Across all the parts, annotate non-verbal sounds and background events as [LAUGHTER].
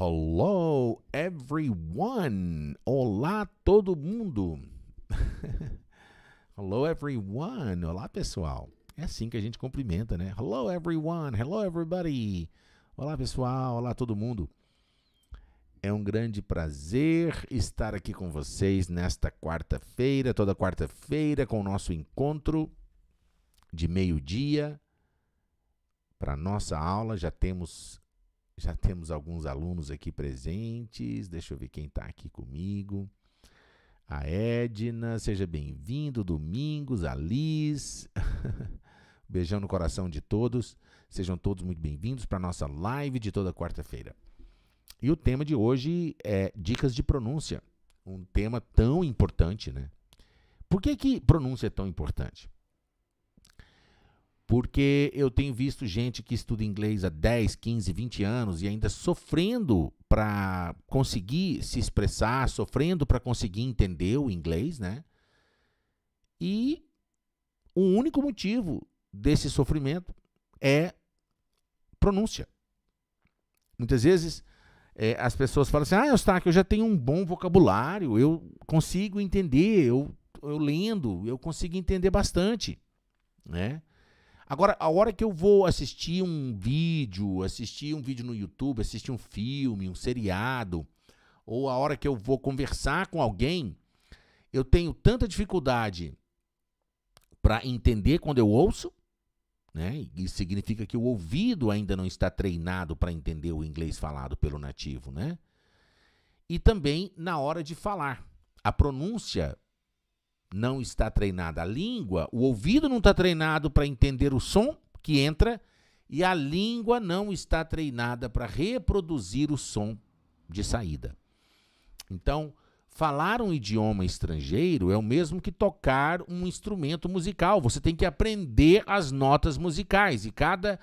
Hello everyone. Olá todo mundo. [LAUGHS] Hello everyone. Olá pessoal. É assim que a gente cumprimenta, né? Hello everyone. Hello everybody. Olá pessoal. Olá todo mundo. É um grande prazer estar aqui com vocês nesta quarta-feira, toda quarta-feira com o nosso encontro de meio-dia para nossa aula. Já temos já temos alguns alunos aqui presentes. Deixa eu ver quem está aqui comigo. A Edna, seja bem-vindo. Domingos, a Liz. [LAUGHS] Beijão no coração de todos. Sejam todos muito bem-vindos para a nossa live de toda quarta-feira. E o tema de hoje é dicas de pronúncia. Um tema tão importante, né? Por que, que pronúncia é tão importante? porque eu tenho visto gente que estuda inglês há 10, 15, 20 anos e ainda sofrendo para conseguir se expressar, sofrendo para conseguir entender o inglês, né? E o único motivo desse sofrimento é pronúncia. Muitas vezes é, as pessoas falam assim: Ah, Eustáquio, eu já tenho um bom vocabulário, eu consigo entender, eu, eu lendo, eu consigo entender bastante. Né? Agora, a hora que eu vou assistir um vídeo, assistir um vídeo no YouTube, assistir um filme, um seriado, ou a hora que eu vou conversar com alguém, eu tenho tanta dificuldade para entender quando eu ouço, né? Isso significa que o ouvido ainda não está treinado para entender o inglês falado pelo nativo, né? E também na hora de falar. A pronúncia não está treinada. A língua, o ouvido não está treinado para entender o som que entra e a língua não está treinada para reproduzir o som de saída. Então, falar um idioma estrangeiro é o mesmo que tocar um instrumento musical. Você tem que aprender as notas musicais e cada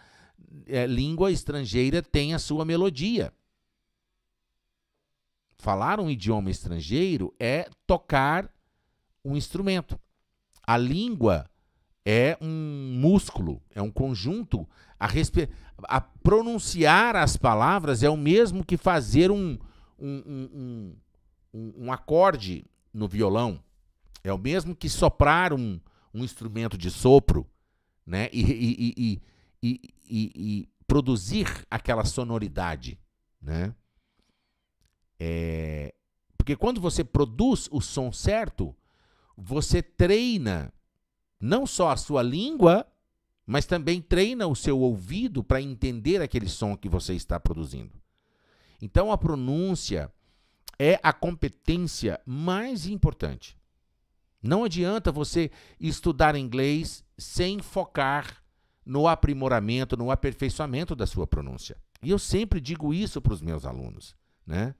é, língua estrangeira tem a sua melodia. Falar um idioma estrangeiro é tocar um instrumento. A língua é um músculo, é um conjunto. A, a pronunciar as palavras é o mesmo que fazer um, um, um, um, acorde no violão. É o mesmo que soprar um, um instrumento de sopro né? e, e, e, produzir aquela sonoridade. Né? É, porque quando você produz o som certo, você treina não só a sua língua, mas também treina o seu ouvido para entender aquele som que você está produzindo. Então a pronúncia é a competência mais importante. Não adianta você estudar inglês sem focar no aprimoramento, no aperfeiçoamento da sua pronúncia. E eu sempre digo isso para os meus alunos, né?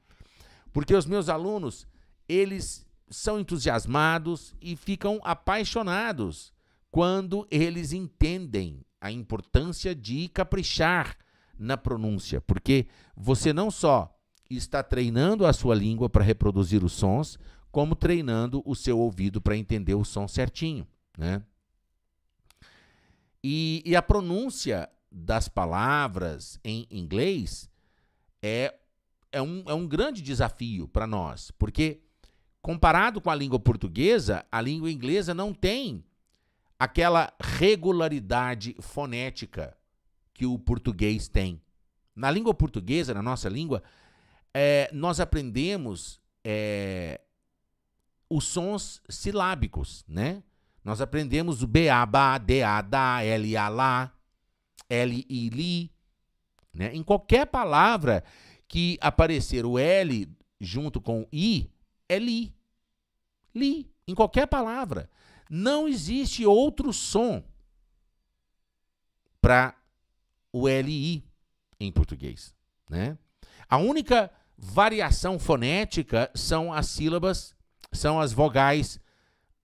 Porque os meus alunos, eles são entusiasmados e ficam apaixonados quando eles entendem a importância de caprichar na pronúncia, porque você não só está treinando a sua língua para reproduzir os sons, como treinando o seu ouvido para entender o som certinho, né? E, e a pronúncia das palavras em inglês é, é, um, é um grande desafio para nós, porque Comparado com a língua portuguesa, a língua inglesa não tem aquela regularidade fonética que o português tem. Na língua portuguesa, na nossa língua, é, nós aprendemos é, os sons silábicos, né? Nós aprendemos o beaba, deada, lialá, l i li, né? Em qualquer palavra que aparecer o l junto com i, é li. Li, em qualquer palavra. Não existe outro som para o LI em português. Né? A única variação fonética são as sílabas, são as vogais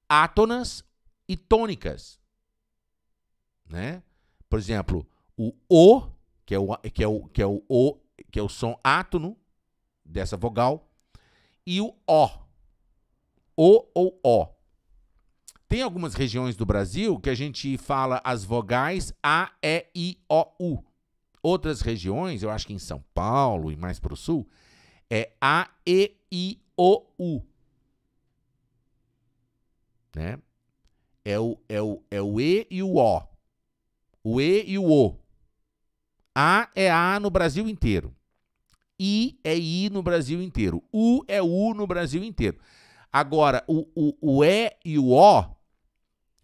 átonas e tônicas. Né? Por exemplo, o O, que é o, que é o, que é o, o que é o som átono dessa vogal, e o O. O ou O. Tem algumas regiões do Brasil que a gente fala as vogais A, E, I, O, U. Outras regiões, eu acho que em São Paulo e mais para o sul, é A, E, I, O, U. Né? É o, é, o, é o E e o O. O E e o O. A é A no Brasil inteiro. I é I no Brasil inteiro. U é U no Brasil inteiro. Agora, o, o, o E e o O,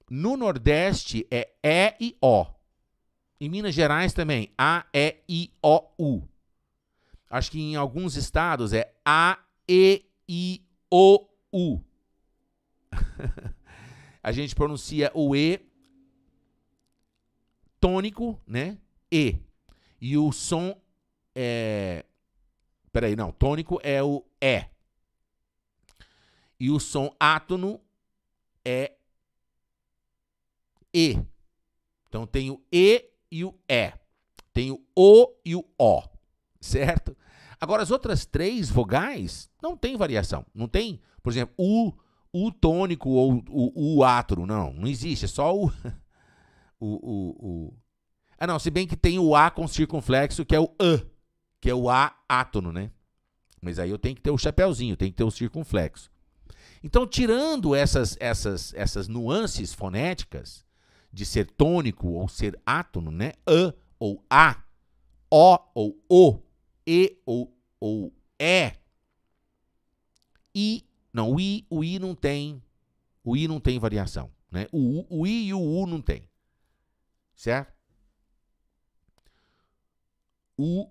no Nordeste é E e O. Em Minas Gerais também, A, E, I, O, U. Acho que em alguns estados é A, E, I, O, U. [LAUGHS] a gente pronuncia o E tônico, né? E. E o som é Peraí, não. Tônico é o E. E o som átono é E. Então tem o E e o E. Tem o O e o O. Certo? Agora, as outras três vogais não tem variação. Não tem, por exemplo, o o tônico ou o U átono. Não, não existe. É só o, [LAUGHS] o, o, o. Ah, não. Se bem que tem o A com circunflexo, que é o A que é o a átono, né? Mas aí eu tenho que ter o chapéuzinho, tenho que ter o circunflexo. Então, tirando essas, essas, essas nuances fonéticas de ser tônico ou ser átono, né? A ou A, O ou O, E ou, ou E, I, não, o I, o I não tem, o I não tem variação, né? O, o I e o U não tem, certo? O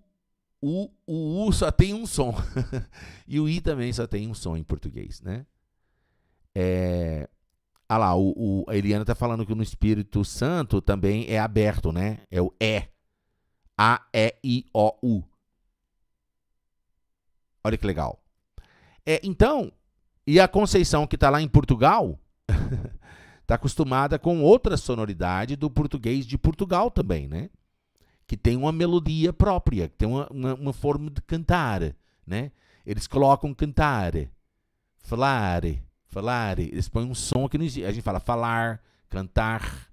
o, o U só tem um som. [LAUGHS] e o I também só tem um som em português, né? É, ah lá, o, o, a Eliana tá falando que no Espírito Santo também é aberto, né? É o E. A-E-I-O-U. Olha que legal. É, então, e a Conceição que está lá em Portugal está [LAUGHS] acostumada com outra sonoridade do português de Portugal também, né? que tem uma melodia própria, que tem uma, uma, uma forma de cantar, né? Eles colocam cantar, falar, falar, eles põem um som que não existe. A gente fala falar, cantar.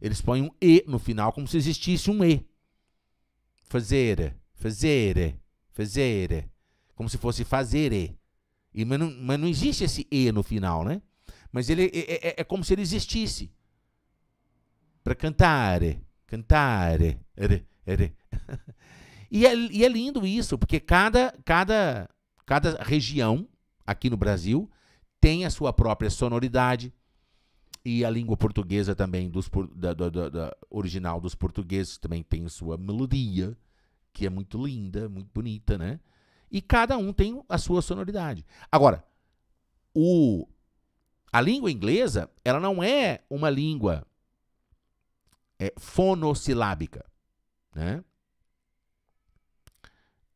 Eles põem um E no final, como se existisse um E. Fazer, fazer, fazer. Como se fosse fazer E. e mas, não, mas não existe esse E no final, né? Mas ele é, é, é como se ele existisse. Para cantar Cantar. [LAUGHS] E é, e é lindo isso, porque cada, cada, cada região aqui no Brasil tem a sua própria sonoridade e a língua portuguesa também, dos, da, da, da, original dos portugueses, também tem sua melodia, que é muito linda, muito bonita, né? E cada um tem a sua sonoridade. Agora, o, a língua inglesa, ela não é uma língua é, fonossilábica, né?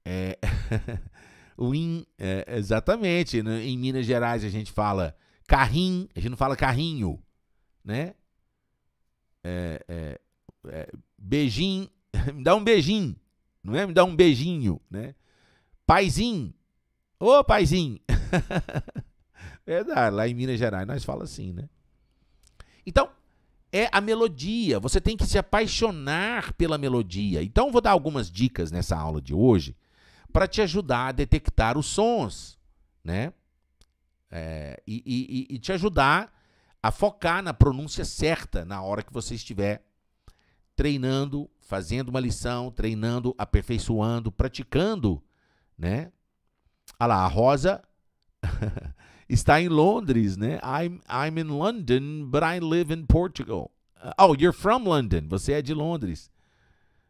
É, [LAUGHS] o in, é, exatamente, né? em Minas Gerais a gente fala carrinho, a gente não fala carrinho, né? É, é, é beijinho, [LAUGHS] me dá um beijinho, não é? Me dá um beijinho, né? Paizinho, ô paizinho. [LAUGHS] É verdade, lá em Minas Gerais nós fala assim, né? Então, é a melodia. Você tem que se apaixonar pela melodia. Então, vou dar algumas dicas nessa aula de hoje para te ajudar a detectar os sons, né? É, e, e, e, te ajudar a focar na pronúncia certa na hora que você estiver treinando, fazendo uma lição, treinando, aperfeiçoando, praticando, né? Olha ah lá, a Rosa [LAUGHS] está em Londres, né? I'm, I'm in London, but I live in Portugal. Uh, oh, you're from London. Você é de Londres.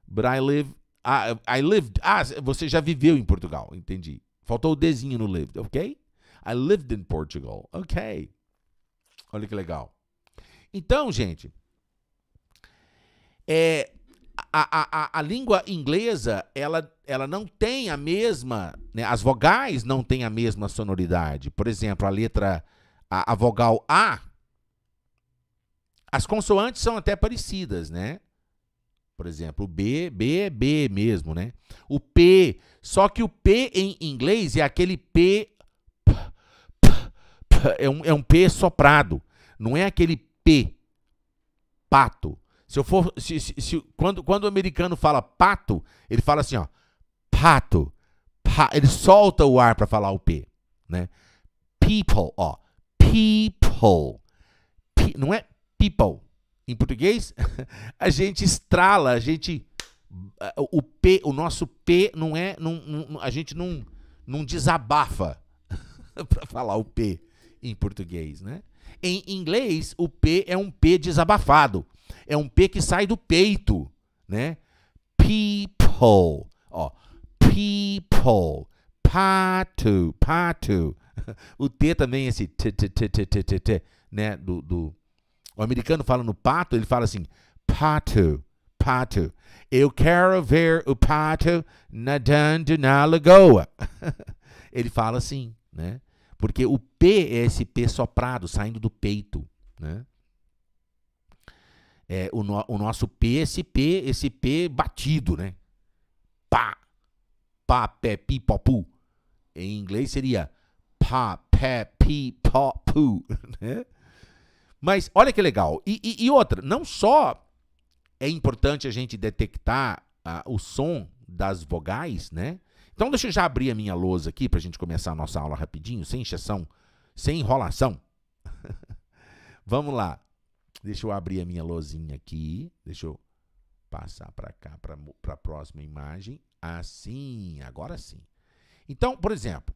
But I live. I, I lived. Ah, você já viveu em Portugal. Entendi. Faltou o Dzinho no lived, ok? I lived in Portugal. Ok. Olha que legal. Então, gente. É, a, a, a língua inglesa, ela, ela não tem a mesma, né, as vogais não têm a mesma sonoridade. Por exemplo, a letra, a, a vogal A, as consoantes são até parecidas, né? Por exemplo, o B, B é B mesmo, né? O P, só que o P em inglês é aquele P, p, p, p é, um, é um P soprado, não é aquele P, pato. Se eu for. Se, se, se, quando, quando o americano fala pato, ele fala assim, ó. Pato. Pa, ele solta o ar para falar o P. Né? People, ó. People. não é people. Em português, [LAUGHS] a gente estrala, a gente. O P, o nosso P não é. Não, não a gente não, não desabafa [LAUGHS] para falar o P em português, né? Em inglês, o P é um P desabafado é um P que sai do peito, né? People, ó, people, pato, pato. [LAUGHS] O T também, esse t, t, t, t, t, t, t né? Do, do... O americano fala no pato, ele fala assim, pato, pato. Eu quero ver o pato nadando na lagoa. [LAUGHS] ele fala assim, né? Porque o P é esse P soprado, saindo do peito, né? é, o, no, o nosso P, esse P, esse P batido, né? Pá, pá, pé, pi, pó, pu. Em inglês seria pá, pé, pi, pó, pu, [LAUGHS] né? Mas olha que legal. E, e, e, outra, não só é importante a gente detectar ah, o som das vogais, né? Então deixa eu já abrir a minha lousa aqui para a gente começar a nossa aula rapidinho, sem exceção, sem enrolação. [LAUGHS] Vamos lá. Deixa eu abrir a minha lozinha aqui. Deixa eu passar para cá, para a próxima imagem. Assim, agora sim. Então, por exemplo,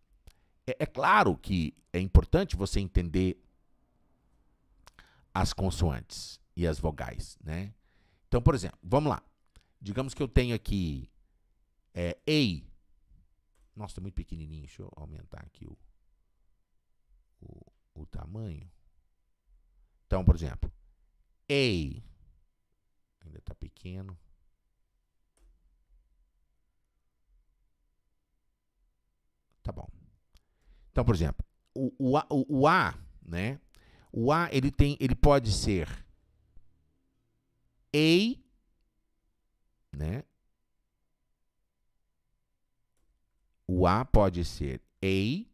é, é claro que é importante você entender as consoantes e as vogais, né? Então, por exemplo, vamos lá. Digamos que eu tenho aqui é, ei. Nossa, tá muito pequenininho. Deixa eu aumentar aqui o, o, o tamanho. Então, por exemplo, a. Ainda está pequeno. Tá bom. Então, por exemplo, o, o, a, o, o a, né? O A, ele tem, ele pode ser A, né? O A pode ser A,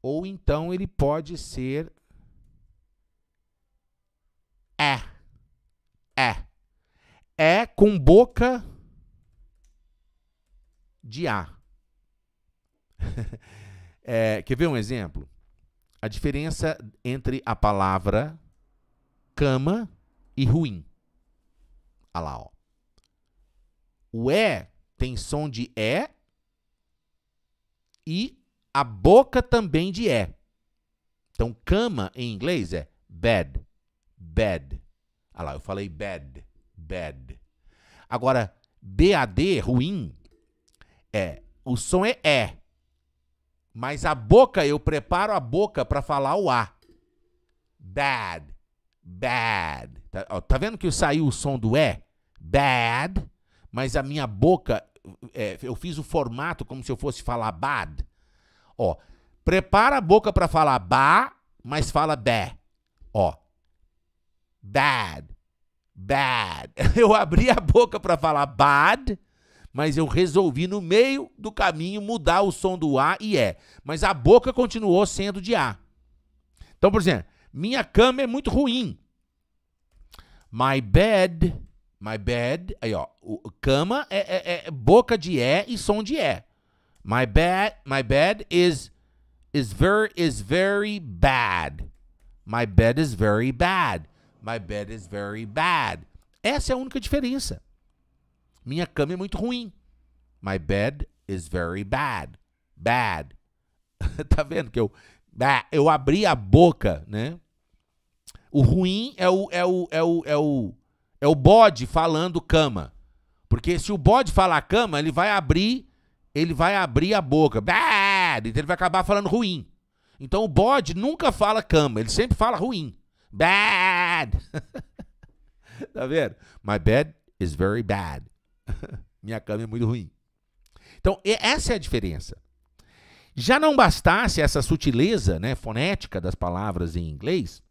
ou então ele pode ser é. É. É com boca de A. [LAUGHS] é, quer ver um exemplo? A diferença entre a palavra cama e ruim. Olha lá, ó. O E tem som de E e a boca também de E. Então, cama em inglês é bed bad. Ah lá, eu falei bad, bad. Agora, BAD, ruim, é, o som é é. Mas a boca, eu preparo a boca para falar o A. Bad, bad. Tá, ó, tá vendo que saiu o som do E? Bad. Mas a minha boca, é, eu fiz o formato como se eu fosse falar bad. Ó, prepara a boca para falar ba, mas fala bé. Ó, Bad. Bad. [LAUGHS] Eu abri a boca para falar bad, mas eu resolvi no meio do caminho mudar o som do A e E. Mas a boca continuou sendo de A. Então, por exemplo, minha cama é muito ruim. My bed, my bed, aí ó, o, cama é, é, é boca de E e som de E. My bed, my bed is is very is very bad. My bed is very bad. My bed is very bad. Essa é a única diferença. Minha cama é muito ruim. My bed is very bad. Bad. [LAUGHS] tá vendo que eu, eu abri a boca, né? O ruim é o, é o, é o, é o, é o bode falando cama. Porque se o bode falar cama, ele vai abrir, ele vai abrir a boca. Bad! Então ele vai acabar falando ruim. Então o bode nunca fala cama, ele sempre fala ruim. Bad! [LAUGHS] tá vendo? My bed is very bad. [LAUGHS] Minha cama é muito ruim. Então, essa é a diferença. Já não bastasse essa sutileza né, fonética das palavras em inglês,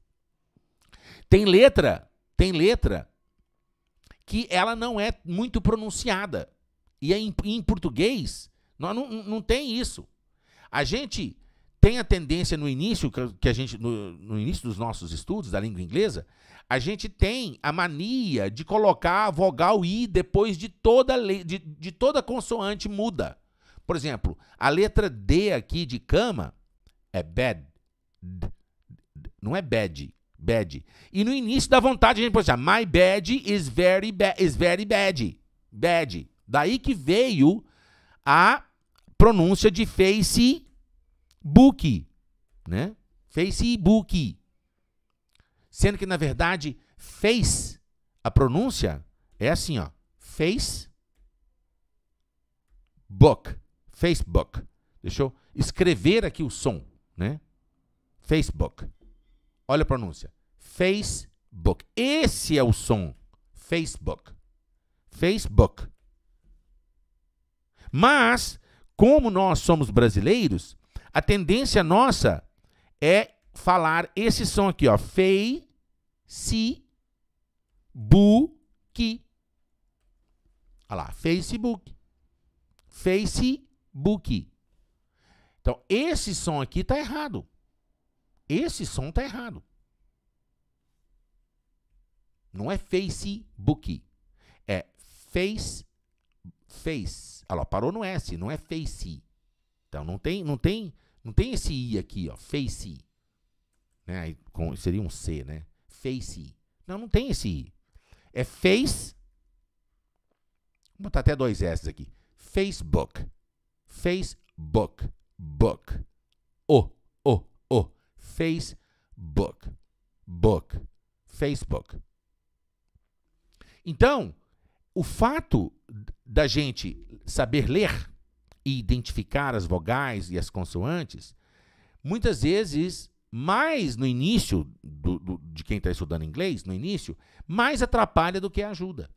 tem letra, tem letra que ela não é muito pronunciada. E é em, em português, não, não, não tem isso. A gente tem a tendência no início, que a gente, no, no, início dos nossos estudos da língua inglesa, a gente tem a mania de colocar a vogal I depois de toda, le, de, de toda consoante muda. Por exemplo, a letra D aqui de cama é bad Não é bad bad. E no início da vontade a gente pensar, my bad is very bad, is very bad. Bad. Daí que veio a pronúncia de face Facebook, né? Facebook. Sendo que, na verdade, face, a pronúncia é assim, ó. Face book. Facebook. Deixa eu escrever aqui o som, né? Facebook. Olha a pronúncia. Facebook. Esse é o som. Facebook. Facebook. Mas, como nós somos brasileiros, a tendência nossa é falar esse som aqui, ó. Fei, si, bu, ki. Olha lá, Facebook. Facebook. Então, esse som aqui tá errado. Esse som tá errado. Não é Facebook. É face. Face. Olha lá, parou no S, não é face. Então não tem, não tem não tem esse I aqui, ó. Face. Né? Com, seria um C, né? Face. Não, não tem esse I. É face. Vou botar até dois S aqui. Facebook. Facebook. Book. O, o, o. Facebook. Book. Facebook. Então, o fato da gente saber ler e identificar as vogais e as consoantes, muitas vezes, mais no início do, do, de quem está estudando inglês, no início, mais atrapalha do que ajuda.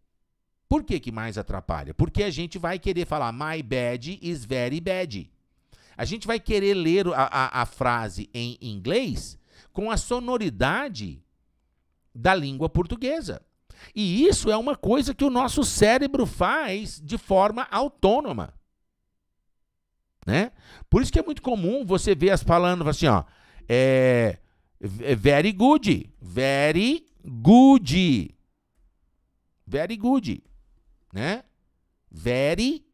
Por que, que mais atrapalha? Porque a gente vai querer falar my bad is very bad. A gente vai querer ler a, a, a frase em inglês com a sonoridade da língua portuguesa. E isso é uma coisa que o nosso cérebro faz de forma autônoma né? Por isso que é muito comum você ver as falando assim, ó, é, é, very good, very good, very good, né? Very,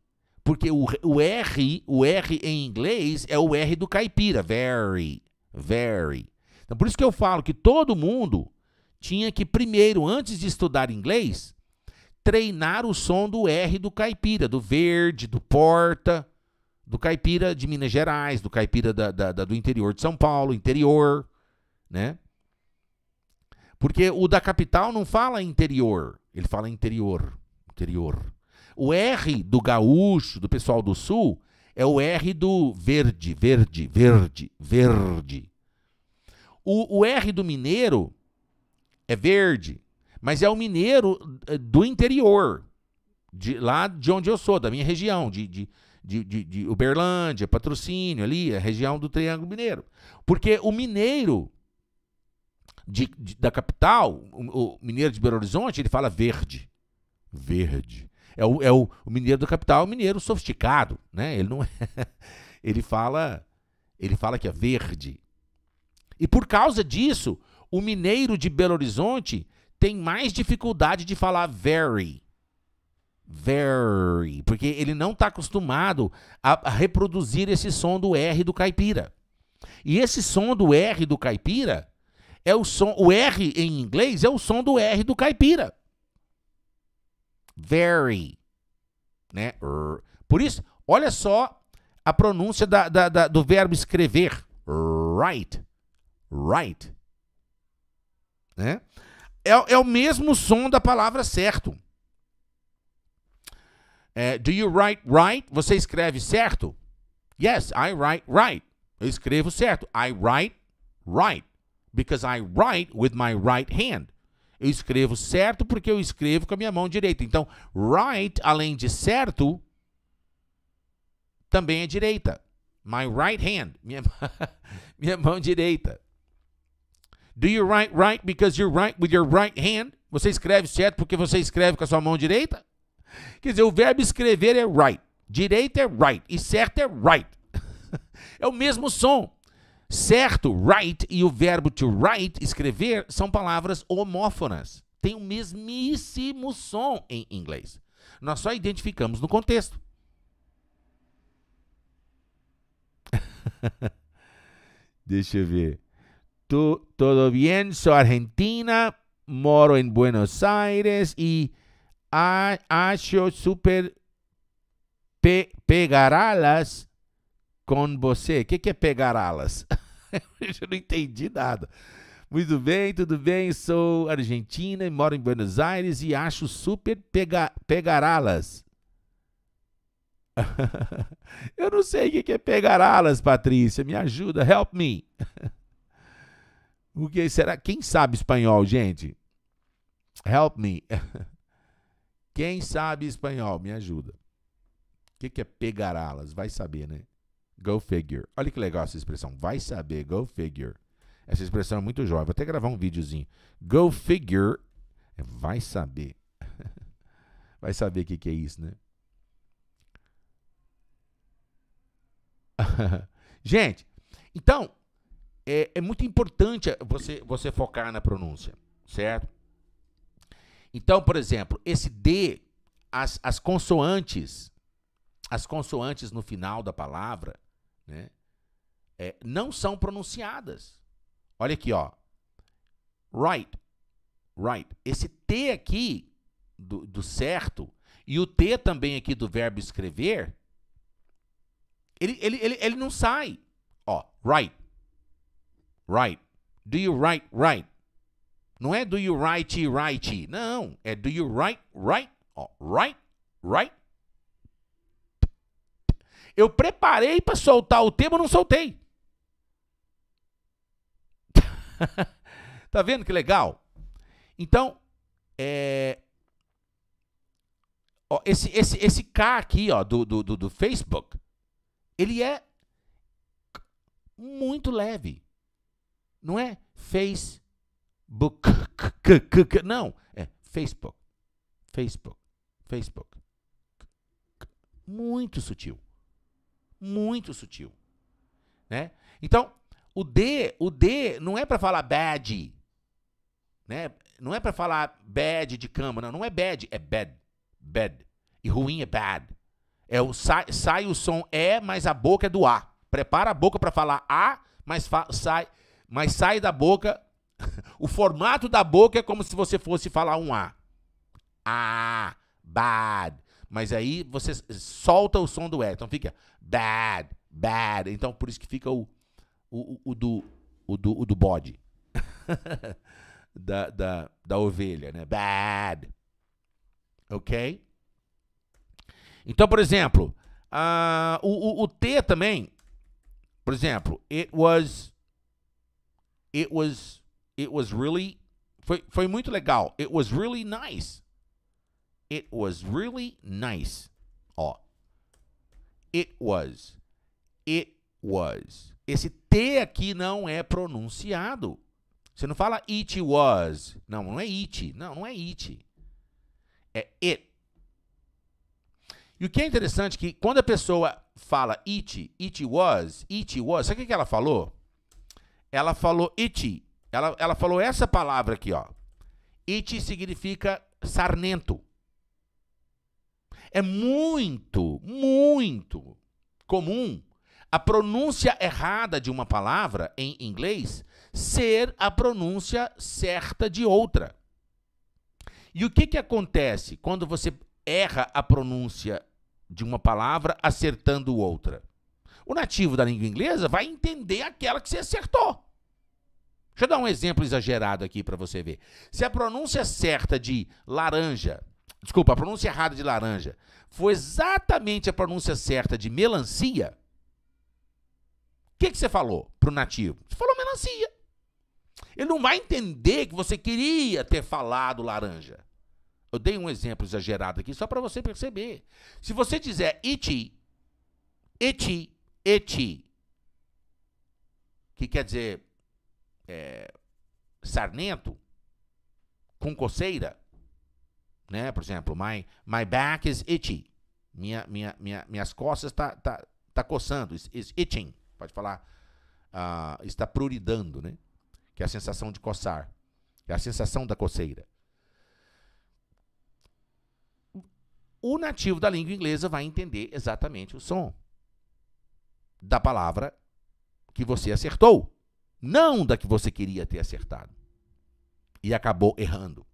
porque o, o R, o R em inglês é o R do caipira, very, very. Então por isso que eu falo que todo mundo tinha que primeiro, antes de estudar inglês, treinar o som do R do caipira, do verde, do porta, do caipira de Minas Gerais, do caipira da, da, da, do interior de São Paulo, interior, né? Porque o da capital não fala interior, ele fala interior, interior. O R do gaúcho, do pessoal do sul, é o R do verde, verde, verde, verde. O, o R do mineiro é verde, mas é o mineiro eh, do interior, de lá de onde eu sou, da minha região, de, de de, de, de Uberlândia, patrocínio ali, a região do Triângulo Mineiro. Porque o mineiro de, de, da capital, o, o, mineiro de Belo Horizonte, ele fala verde. Verde. É o, é o, o mineiro da capital, o mineiro sofisticado, né? Ele não [LAUGHS] é, ele fala, ele fala que é verde. E por causa disso, o mineiro de Belo Horizonte tem mais dificuldade de falar very. Very, porque ele não está acostumado a, a reproduzir esse som do R do caipira. E esse som do R do caipira é o som, o R em inglês é o som do R do caipira. Very, né? Por isso, olha só a pronúncia da, da, da, do verbo escrever. Right, right, né? É, é o mesmo som da palavra certo. É, do you write right? Você escreve certo? Yes, I write right. Eu escrevo certo. I write right. Because I write with my right hand. Eu escrevo certo porque eu escrevo com a minha mão direita. Então, right, além de certo, também é direita. My right hand. [LAUGHS] Minha, minha mão direita. Do you write right because you write with your right hand? Você escreve certo porque você escreve com a sua mão direita? Quer dizer, o verbo escrever é right, direito é right e certo é right. [LAUGHS] É o mesmo som. Certo, right e o verbo to write, escrever, são palavras homófonas. Tem o mesmíssimo som em inglês. Nós só identificamos no contexto. [LAUGHS] Deixa eu ver. Tudo bem, sou argentina, moro em Buenos Aires e a, acho super pe, pegará-las com você. O que, que é pegará-las? [LAUGHS] Eu não entendi nada. Muito bem, tudo bem. Sou argentina, moro em Buenos Aires e acho super pega, pegará-las. [LAUGHS] Eu não sei o que é pegará-las, Patrícia. Me ajuda, help me. [LAUGHS] O que será? Quem sabe espanhol, gente? Help me. Quem sabe espanhol, me ajuda. O que, que é pegará-las? Vai saber, né? Go figure. Olha que legal essa expressão. Vai saber, go figure. Essa expressão é muito jovem. Vou até gravar um videozinho. Go figure. É, vai saber. [LAUGHS] Vai saber o que, que é isso, né? [LAUGHS] Gente, então, é, é muito importante você, você focar na pronúncia, certo? Então, por exemplo, esse D, as, as consoantes, as consoantes no final da palavra, né, é, não são pronunciadas. Olha aqui, ó. Right. Right. Esse T aqui do, do certo e o T também aqui do verbo escrever, ele, ele, ele, ele não sai. Ó, right. Right. Do you write right? Não é do you write write Não. É do you write write Ó, right, right. Eu preparei para soltar o tema, não soltei. [LAUGHS] tá vendo que legal? Então, é, ó, esse, esse, esse K aqui ó, do, do, do, do Facebook, ele é muito leve. Não é? Face Book. Não, é Facebook. Facebook. Facebook. Muito sutil. Muito sutil. Né? Então, o D, o D não é para falar bad. Né? Não é para falar bad de cama, não, não é bad, é bad. Bad. E ruim é bad. É o sai, sai o som é, mas a boca é do A. Prepara a boca para falar A, mas fa, sai mas sai da boca [LAUGHS] O formato da boca é como se você fosse falar um A. Ah, bad. Mas aí você solta o som do E. Então fica bad, bad. Então por isso que fica o, o, o do, o, do, o do bode. [LAUGHS] da, da, da ovelha, né? Bad. Ok? Então, por exemplo, uh, o, o, o T também. Por exemplo, it was. It was It was really. Foi, foi muito legal. It was really nice. It was really nice. Ó. It was. It was. Esse T aqui não é pronunciado. Você não fala it was. Não, não é it. Não, não é it. É it. E o que é interessante é que quando a pessoa fala it, it was, it was, sabe o que ela falou? Ela falou it ela, ela falou essa palavra aqui, ó. it significa sarmento. É muito, muito comum a pronúncia errada de uma palavra em inglês ser a pronúncia certa de outra. E o que, que acontece quando você erra a pronúncia de uma palavra acertando outra? O nativo da língua inglesa vai entender aquela que você acertou. Deixa eu dar um exemplo exagerado aqui para você ver. Se a pronúncia certa de laranja, desculpa, a pronúncia errada de laranja, foi exatamente a pronúncia certa de melancia, o que, que você falou pro nativo? Você falou melancia. Ele não vai entender que você queria ter falado laranja. Eu dei um exemplo exagerado aqui só para você perceber. Se você dizer iti, iti, iti, que quer dizer é, sarnento, com coceira, né? Por exemplo, my, my back is itchy. Minha, minha, minha, minhas costas tá, tá, tá coçando, is, is itching. Pode falar, uh, está pruridando, né? Que é a sensação de coçar, é a sensação da coceira. O nativo da língua inglesa vai entender exatamente o som da palavra que você acertou não da que você queria ter acertado. E acabou errando.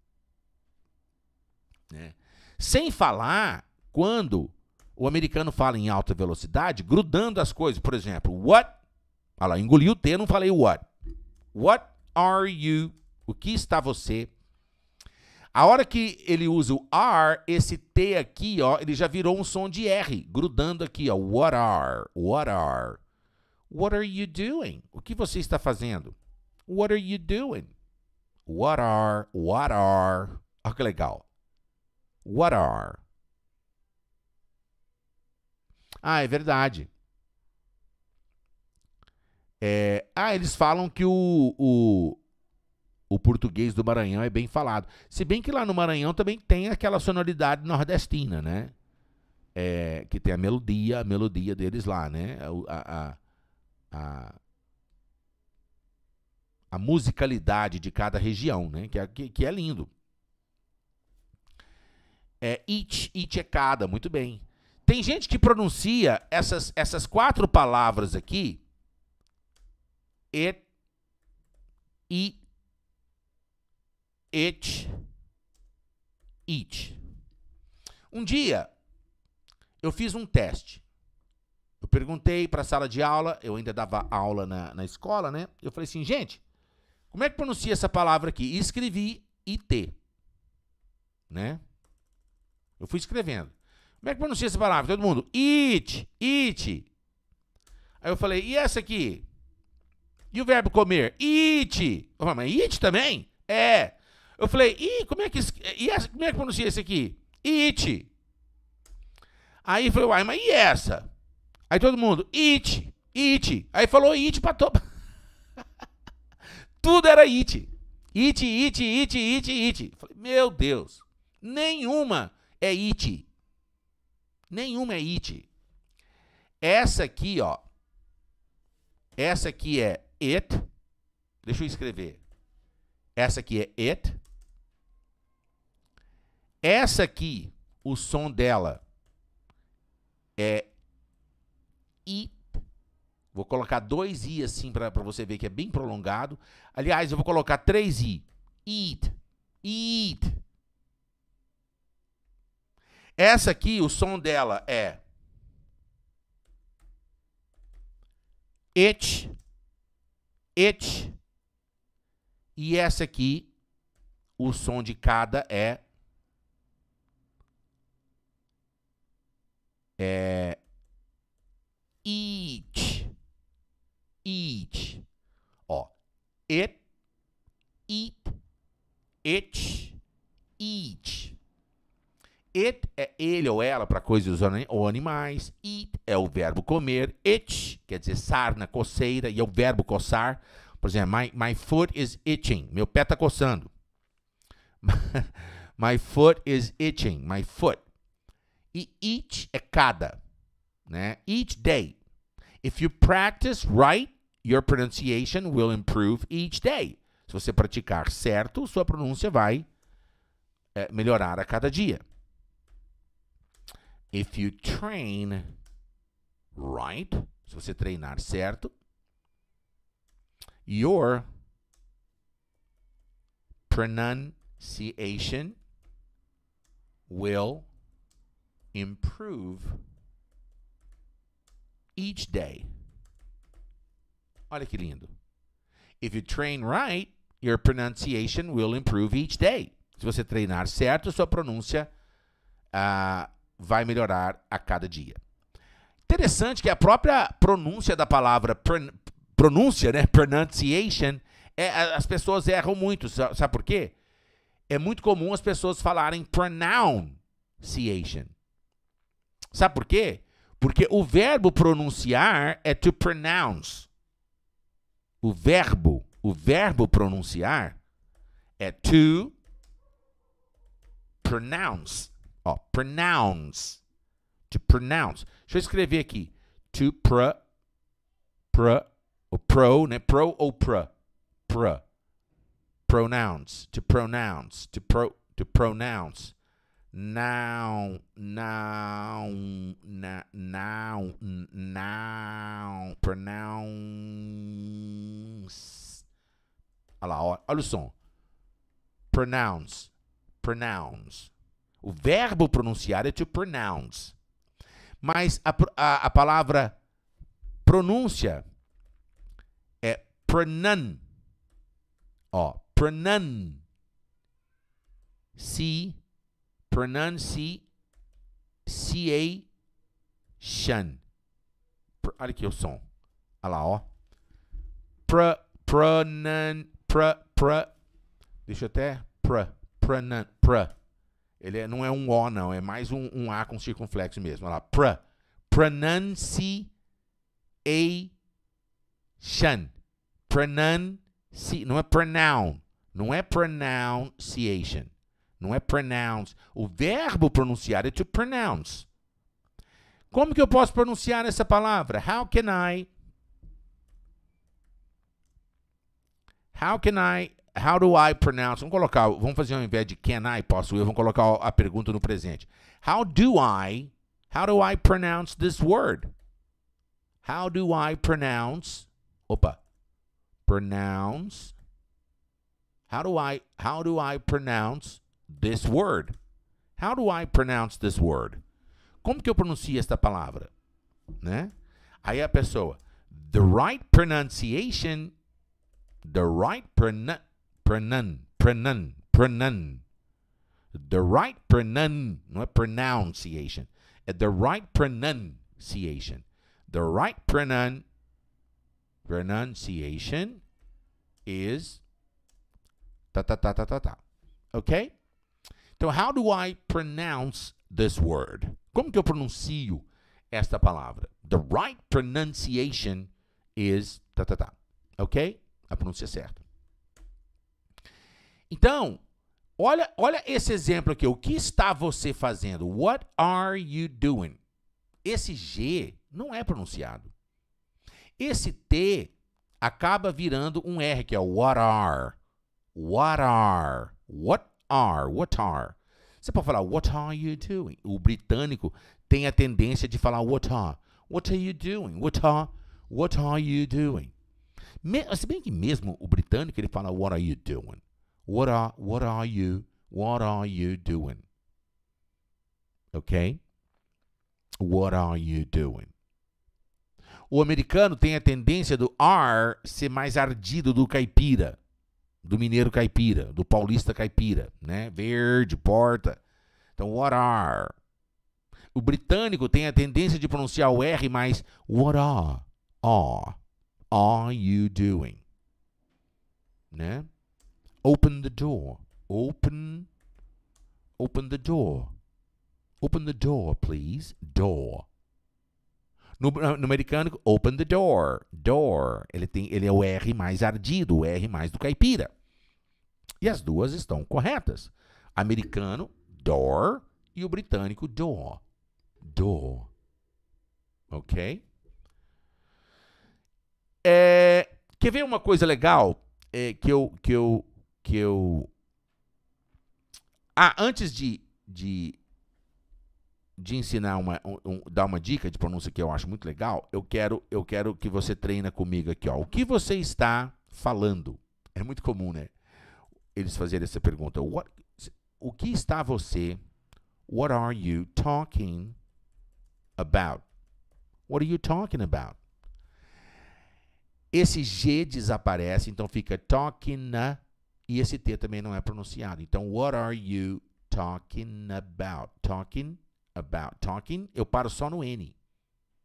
Né? Sem falar quando o americano fala em alta velocidade, grudando as coisas. Por exemplo, what? Olha lá, engoli o T, não falei what. What are you? O que está você? A hora que ele usa o are, esse T aqui, ó, ele já virou um som de R, grudando aqui, ó. What are? What are? What are you doing? O que você está fazendo? What are you doing? What are, what are. Olha que legal. What are. Ah, é verdade. É, ah, eles falam que o, o, o, português do Maranhão é bem falado. Se bem que lá no Maranhão também tem aquela sonoridade nordestina, né? É, que tem a melodia, a melodia deles lá, né? A, a, a, a musicalidade de cada região, né? que, é, que, que é lindo. É, it, it é cada, muito bem. Tem gente que pronuncia essas, essas quatro palavras aqui. It, i, it, it. Um dia, eu fiz um teste perguntei para a sala de aula, eu ainda dava aula na, na escola, né? Eu falei assim, gente, como é que pronuncia essa palavra aqui? E escrevi IT, né? Eu fui escrevendo. Como é que pronuncia essa palavra? Todo mundo, it, it. Aí eu falei, e essa aqui? E o verbo comer? It. Eu falei, mas it também? É. Eu falei, e como é que, e essa, como é que pronuncia esse aqui? It. Aí eu falei, uai, mas e essa? Aí todo mundo, it, it. Aí falou it pra todo. [LAUGHS] Tudo era it. It, it, it, it, it. Falei, meu Deus, nenhuma é it. Nenhuma é it. Essa aqui, ó. Essa aqui é it. Deixa eu escrever. Essa aqui é it. Essa aqui, o som dela é I. Vou colocar dois I assim para você ver que é bem prolongado. Aliás, eu vou colocar três I. Eat. Eat. Essa aqui, o som dela é. It. It. E essa aqui, o som de cada é. É eat. Eat. Ó, it, eat, itch, eat. It é ele ou ela para coisas ou animais. Eat é o verbo comer. Itch quer dizer sarna, coceira, e é o verbo coçar. Por exemplo, my, my foot is itching. Meu pé está coçando. [LAUGHS] my foot is itching. My foot. E eat é cada né? Each day. If you practice right, your pronunciation will improve each day. Se você praticar certo, sua pronúncia vai é, melhorar a cada dia. If you train right, se você treinar certo, your pronunciation will improve each day. Olha que lindo. If you train right, your pronunciation will improve each day. Se você treinar certo, sua pronúncia uh, vai melhorar a cada dia. Interessante que a própria pronúncia da palavra pronúncia, né? Pronunciation, é, as pessoas erram muito. Sabe por quê? É muito comum as pessoas falarem pronunciation. Sabe por quê? Porque o verbo pronunciar é to pronounce. O verbo, o verbo pronunciar é to pronounce. Oh, pronounce. To pronounce. Deixa eu escrever aqui. To pr, pr, ou pro, né? Pro ou pra? pr. Pronounce, to pronounce, to pro, to pronounce. Não, não, não, não, pronounce. Olha lá, olha, olha o som. Pronounce, pronounce. O verbo pronunciar é to tipo pronounce. Mas a, a, a palavra pronúncia é pronun. Ó, pronun. See pronunciation. Olha aqui o som. Olha lá, ó. Pr, pron, pr, pr. Deixa eu até. Pr, pron, pr. Ele é, não é um O, não. É mais um, um A com circunflexo mesmo. Olha lá. Pr, pronunciation. Pronunciation. Não é pronoun. Não é pronunciation. Não é pronounce. O verbo pronunciar é to pronounce. Como que eu posso pronunciar essa palavra? How can I? How can I? How do I pronounce? Vamos colocar, vamos fazer ao invés de can I, posso eu, vamos colocar a pergunta no presente. How do I? How do I pronounce this word? How do I pronounce? Opa. Pronounce. How do I how do I pronounce this word. How do I pronounce this word? Como que eu pronuncio esta palavra? Né? Aí a pessoa, the right pronunciation, the right pronun, pronun, pronun, pronun, the right pronun, não pronunciation, the right pronunciation, the right pronun, pronunciation is ta ta ta ta ta ta. Okay? Então, how do I pronounce this word? Como que eu pronuncio esta palavra? The right pronunciation is ta ta ta, Ok? A pronúncia certa. Então, olha, olha esse exemplo aqui. O que está você fazendo? What are you doing? Esse G não é pronunciado. Esse T acaba virando um R, que é what are. What are. What are, what are. Você pode falar what are you doing? O britânico tem a tendência de falar what are. What are you doing? What are, what are you doing? Me, se bem que mesmo o britânico ele fala what are you doing? What are, what are you, what are you doing? Ok? What are you doing? O americano tem a tendência do are ser mais ardido do caipira do mineiro caipira, do paulista caipira, né? Verde, porta. Então, what are? O britânico tem a tendência de pronunciar o R mais what are, are, are you doing? Né? Open the door. Open, open the door. Open the door, please. Door. No, no, americano, open the door. Door. Ele, tem, ele é o R mais ardido, o R mais do caipira. E as duas estão corretas. Americano, door, e o britânico, door. Door. Ok? É, quer ver uma coisa legal é, que eu. Que eu, que eu ah, antes de, de de ensinar uma, um, um, dar uma dica de pronúncia que eu acho muito legal, eu quero, eu quero que você treina comigo aqui, ó. O que você está falando? É muito comum, né? Eles fazerem essa pergunta. What, o que está você? What are you talking about? What are you talking about? Esse G desaparece, então fica talking e esse T também não é pronunciado. Então, what are you talking about? Talking about talking, eu paro só no N.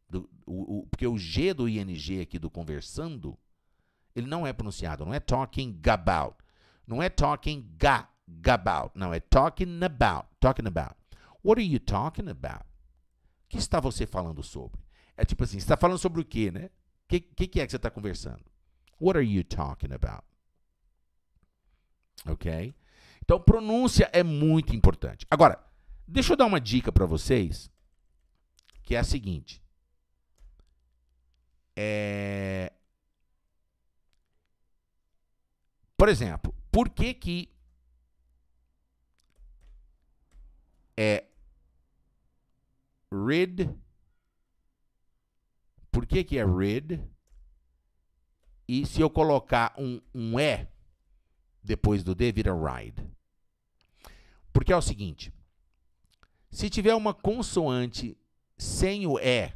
Do, o, o, porque o G do ING aqui do conversando, ele não é pronunciado. Não é talking about. Não é talking ga, about. Não, é talking about. Talking about. What are you talking about? O que está você falando sobre? É tipo assim, você está falando sobre o quê, né? O que, que, que é que você está conversando? What are you talking about? Ok? Então, pronúncia é muito importante. Agora, Deixa eu dar uma dica para vocês, que é a seguinte. É... Por exemplo, por que que é rid? Por que que é rid? E se eu colocar um, um E depois do D, vira ride. Porque é o seguinte, se tiver uma consoante sem o E,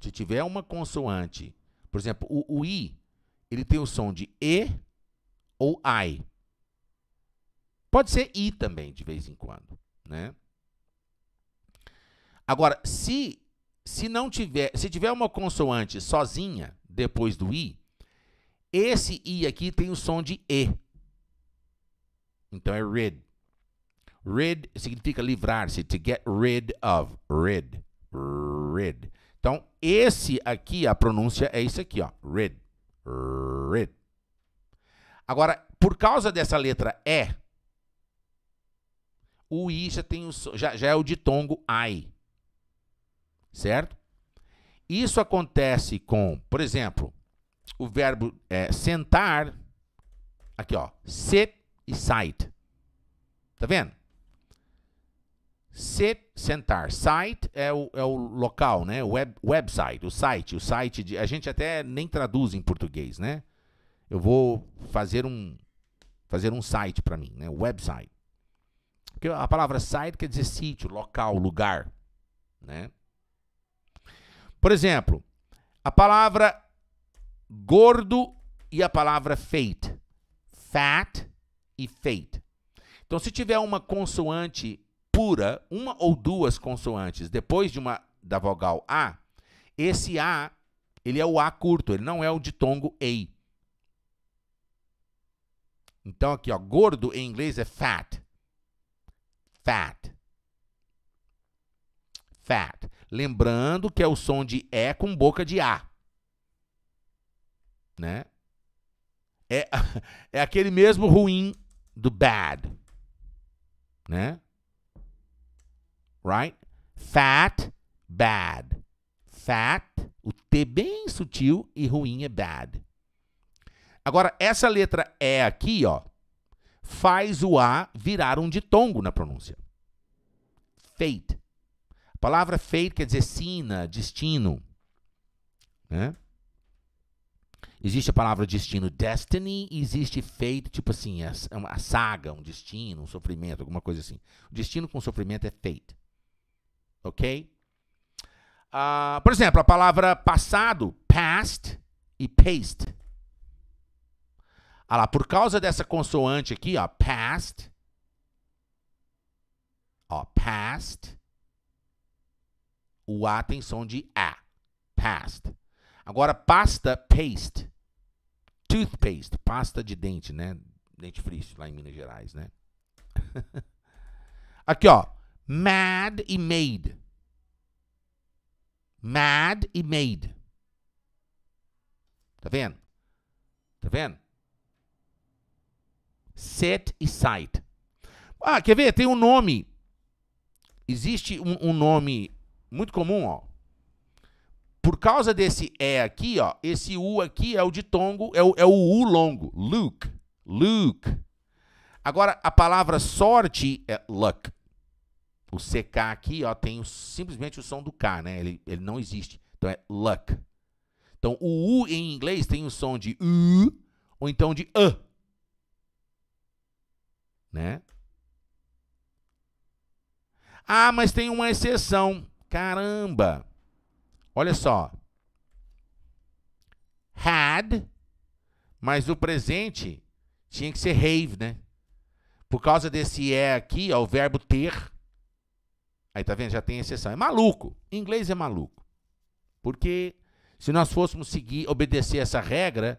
se tiver uma consoante, por exemplo, o, o I, ele tem o som de E ou I. Pode ser I também, de vez em quando, né? Agora, se se não tiver, se tiver uma consoante sozinha depois do i, esse i aqui tem o som de e. Então é red. Rid significa livrar-se, to get rid of, rid, rid. Então, esse aqui, a pronúncia é isso aqui, ó, rid, rid. Agora, por causa dessa letra E, o I já, tem o, já, já é o ditongo I, certo? Isso acontece com, por exemplo, o verbo é, sentar, aqui ó, sit e sight, tá vendo? Sit, sentar. Site é o, é o local, né? Web, website, o site, o site de. A gente até nem traduz em português, né? Eu vou fazer um fazer um site para mim, né? Website. Porque a palavra site quer dizer sítio, local, lugar, né? Por exemplo, a palavra gordo e a palavra fate. Fat e fate. Então, se tiver uma consoante pura uma ou duas consoantes depois de uma da vogal A, esse A, ele é o A curto, ele não é o ditongo EI. Então aqui, ó, gordo em inglês é fat. Fat. Fat. Lembrando que é o som de E com boca de A. Né? É, [LAUGHS] é aquele mesmo ruim do bad. Né? right? Fat, bad. Fat, o T bem sutil e ruim é bad. Agora, essa letra E aqui, ó, faz o A virar um ditongo na pronúncia. Fate. A palavra fate quer dizer sina, destino. Né? Existe a palavra destino, destiny, e existe fate, tipo assim, é, é a, a saga, um destino, um sofrimento, alguma coisa assim. O destino com sofrimento é fate ok? Uh, por exemplo, a palavra passado, past e paste. Olha ah lá, por causa dessa consoante aqui, ó, past, ó, past, o A tem som de A, past. Agora, pasta, paste, toothpaste, pasta de dente, né? Dente Dentifrício, lá em Minas Gerais, né? [LAUGHS] aqui, ó, Mad e made. Mad e made. Tá vendo? Tá vendo? Set e site. Ah, quer ver? Tem um nome. Existe um, um nome muito comum, ó. Por causa desse E aqui, ó, esse U aqui é o tongo, é o, é o U longo. Luke, Luke. Agora, a palavra sorte é luck. O CK aqui, ó, tem simplesmente o som do K, né? Ele, ele não existe. Então é luck. Então o U em inglês tem o som de U ou então de A. Né? Ah, mas tem uma exceção. Caramba! Olha só. Had, mas o presente tinha que ser have, né? Por causa desse é aqui, ó, o verbo ter Aí tá vendo? Já tem exceção. É maluco. Em inglês é maluco. Porque se nós fôssemos seguir, obedecer essa regra,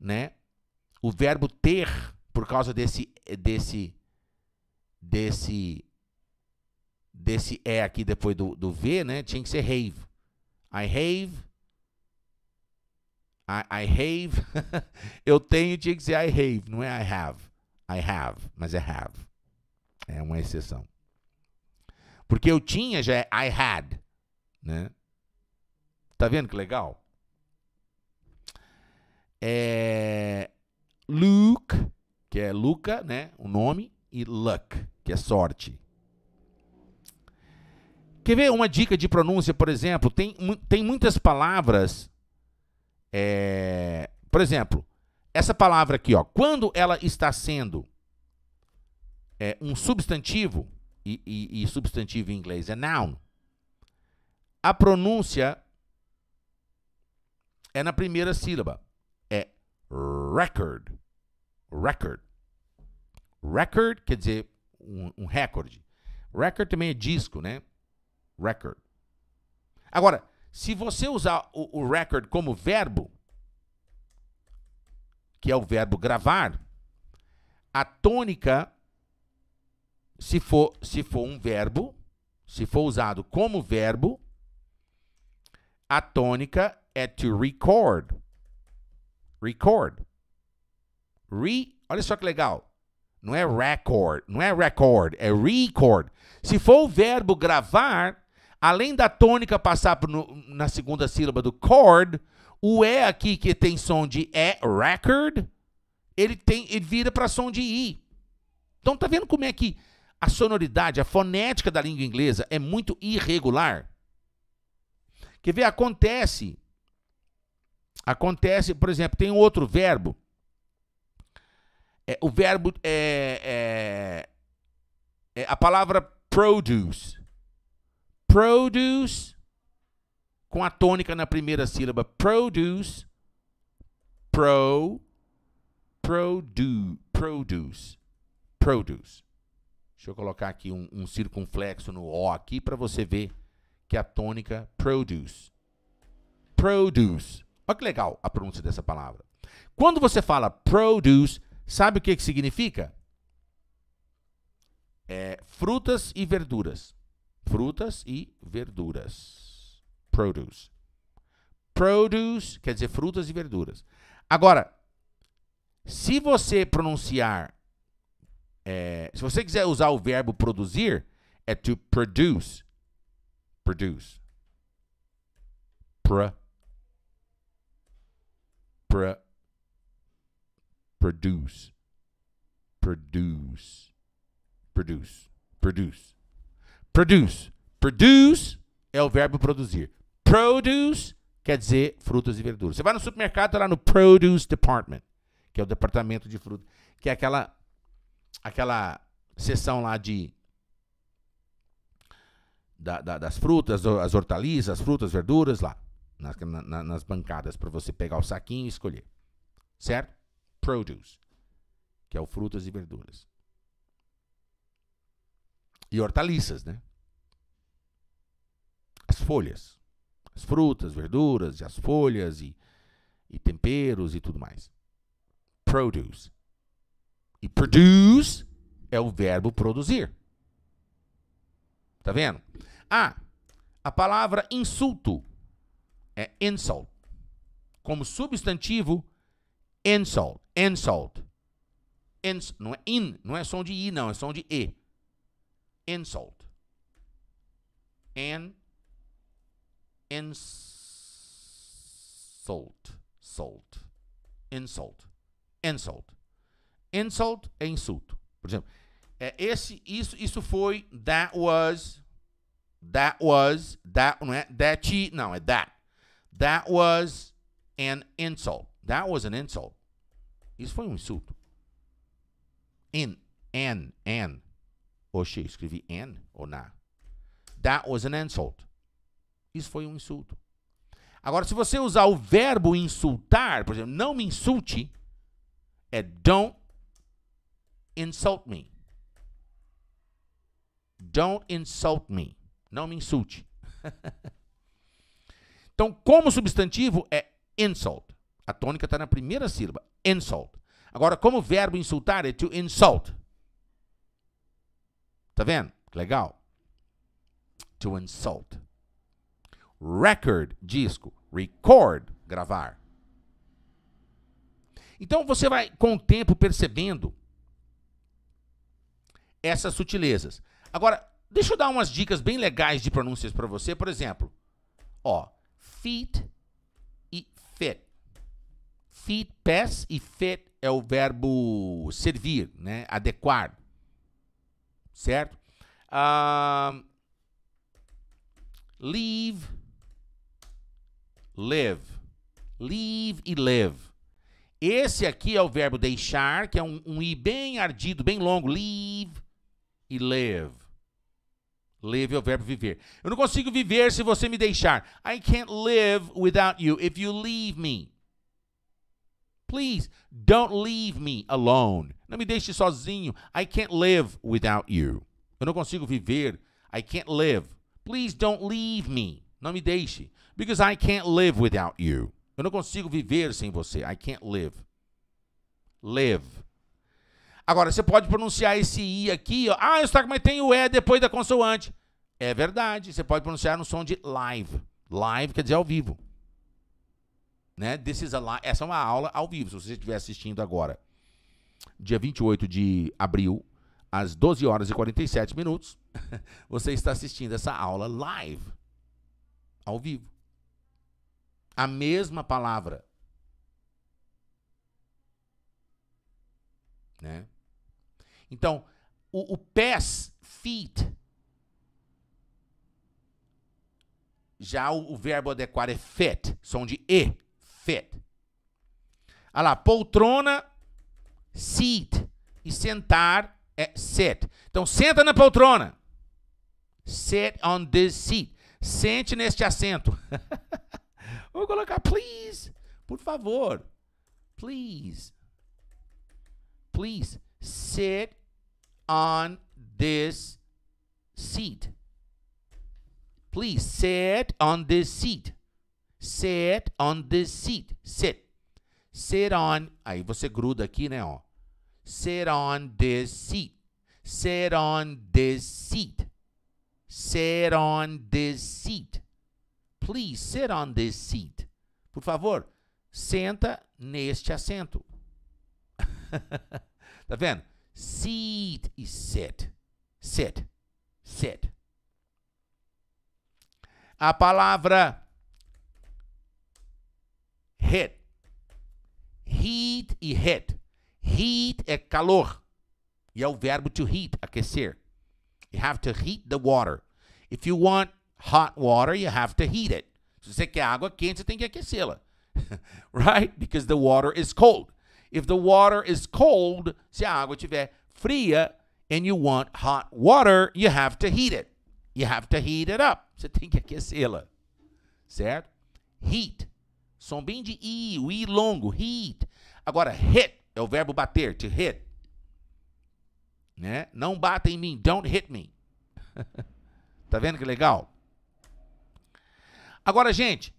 né? O verbo ter, por causa desse desse desse desse é aqui depois do, do V, né? Tinha que ser rave. I have I, I have. [LAUGHS] eu tenho tinha que ser I have, não é I have. I have, mas é have. É uma exceção. Porque eu tinha já é I had, né? Tá vendo que legal? É Luke, que é Luca, né? O nome e luck, que é sorte. Quer ver uma dica de pronúncia, por exemplo? Tem, tem muitas palavras. É, por exemplo, essa palavra aqui, ó, quando ela está sendo é, um substantivo, e, e, e substantivo em inglês é noun. A pronúncia é na primeira sílaba. É record. Record. Record quer dizer um, um recorde. Record também é disco, né? Record. Agora, se você usar o, o record como verbo, que é o verbo gravar, a tônica se for, se for um verbo, se for usado como verbo, a tônica é to record. Record. Re, olha só que legal. Não é record, não é record, é record. Se for o verbo gravar, além da tônica passar no, na segunda sílaba do chord, o E aqui que tem som de E, record, ele, tem, ele vira para som de I. Então tá vendo como é que a sonoridade, a fonética da língua inglesa é muito irregular. Quer ver? Acontece. Acontece, por exemplo, tem um outro verbo. É, o verbo é, é, é a palavra produce. Produce com a tônica na primeira sílaba. Produce. Pro. Produ, produce. Produce. Deixa eu colocar aqui um, um circunflexo no O aqui para você ver que a tônica produce. Produce. Olha que legal a pronúncia dessa palavra. Quando você fala produce, sabe o que, que significa? É frutas e verduras. Frutas e verduras. Produce. Produce quer dizer frutas e verduras. Agora, se você pronunciar é, se você quiser usar o verbo produzir, é to produce. Produce. pra pra Produce. Produce. Produce. Produce. Produce. Produce é o verbo produzir. Produce quer dizer frutas e verduras. Você vai no supermercado, tá lá no Produce Department, que é o departamento de frutas, que é aquela aquela sessão lá de da, da, das frutas, as hortaliças, as frutas, verduras lá nas, na, nas bancadas para você pegar o saquinho e escolher, certo? Produce, que é o frutas e verduras e hortaliças, né? As folhas, as frutas, verduras, as folhas e, e temperos e tudo mais. Produce. E produce é o verbo produzir. Tá vendo? Ah, a palavra insulto é insult. Como substantivo, insult, insult. Ins, não é in, não é som de i, não, é som de e. Insult. insult, salt, insult, insult. Insult é insulto. Por exemplo, é esse, isso, isso foi, that was, that was, that, não é that, não, é that. That was an insult. That was an insult. Isso foi um insulto. In, an, an. Oxê, escrevi an ou na. That was an insult. Isso foi um insulto. Agora, se você usar o verbo insultar, por exemplo, não me insulte, é don't insult me. Don't insult me. Não me insulte. [LAUGHS] então, como substantivo é insult. A tônica está na primeira sílaba, insult. Agora, como verbo insultar é to insult. Tá vendo? Legal. To insult. Record, disco. Record, gravar. Então você vai com o tempo percebendo essas sutilezas. Agora, deixa eu dar umas dicas bem legais de pronúncias para você. Por exemplo, ó, feet e fit. Feet, pés e fit é o verbo servir, né? Adequar. Certo? Uh, leave, live. Leave e live. Esse aqui é o verbo deixar, que é um, um i bem ardido, bem longo. Leave, e live. Live é o verbo viver. Eu não consigo viver se você me deixar. I can't live without you if you leave me. Please don't leave me alone. Não me deixe sozinho. I can't live without you. Eu não consigo viver. I can't live. Please don't leave me. Não me deixe. Because I can't live without you. Eu não consigo viver sem você. I can't live. Live. Agora, você pode pronunciar esse I aqui, ó. Ah, Eustáquio, mas tem o E depois da consoante. É verdade, você pode pronunciar no som de live. Live quer dizer ao vivo. Né? This is Essa é uma aula ao vivo, se você estiver assistindo agora. Dia 28 de abril, às 12 horas e 47 minutos, [LAUGHS] você está assistindo essa aula live. Ao vivo. A mesma palavra. Né? Então, o, o pés, feet. Já o, o verbo adequado é fit, som de E, fit. Olha lá, poltrona, seat. E sentar é sit. Então, senta na poltrona. Sit on this seat. Sente neste assento. [LAUGHS] Vou colocar please. Por favor. Please. Please sit on this seat. Please sit on this seat. Sit on this seat. Sit. Sit on. Aí você gruda aqui, né? Ó. Sit on this seat. Sit on this seat. Sit on this seat. Please sit on this seat. Por favor, senta neste assento. [LAUGHS] tá vendo? Sit e sit. Sit. Sit. A palavra hit. Heat e hit. Heat é calor. E é o verbo to heat, aquecer. You have to heat the water. If you want hot water, you have to heat it. Se você quer água quente, você tem que aquecê-la. [LAUGHS] right? Because the water is cold. If the water is cold, se a água estiver fria, and you want hot water, you have to heat it. You have to heat it up. Você tem que aquecê-la. Certo? Heat. Som bem de i, o i longo, heat. Agora, hit é o verbo bater, to hit. Né? Não bata em mim, don't hit me. [LAUGHS] tá vendo que legal? Agora, gente,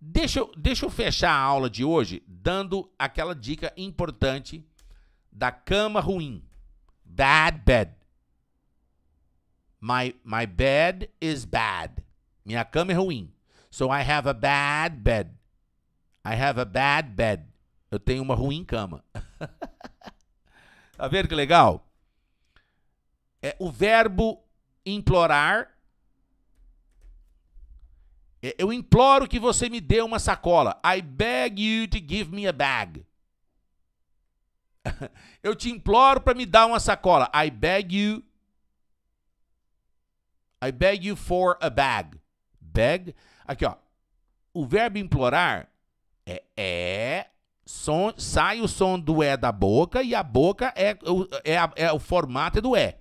Deixa eu, deixa eu fechar a aula de hoje dando aquela dica importante da cama ruim. Bad bed. My, my bed is bad. Minha cama é ruim. So I have a bad bed. I have a bad bed. Eu tenho uma ruim cama. [LAUGHS] tá vendo que legal? É, o verbo implorar eu imploro que você me dê uma sacola. I beg you to give me a bag. [LAUGHS] Eu te imploro para me dar uma sacola. I beg you. I beg you for a bag. Beg. Aqui, ó. O verbo implorar é, é som, sai o som do E é da boca e a boca é, é, é o formato do E. É,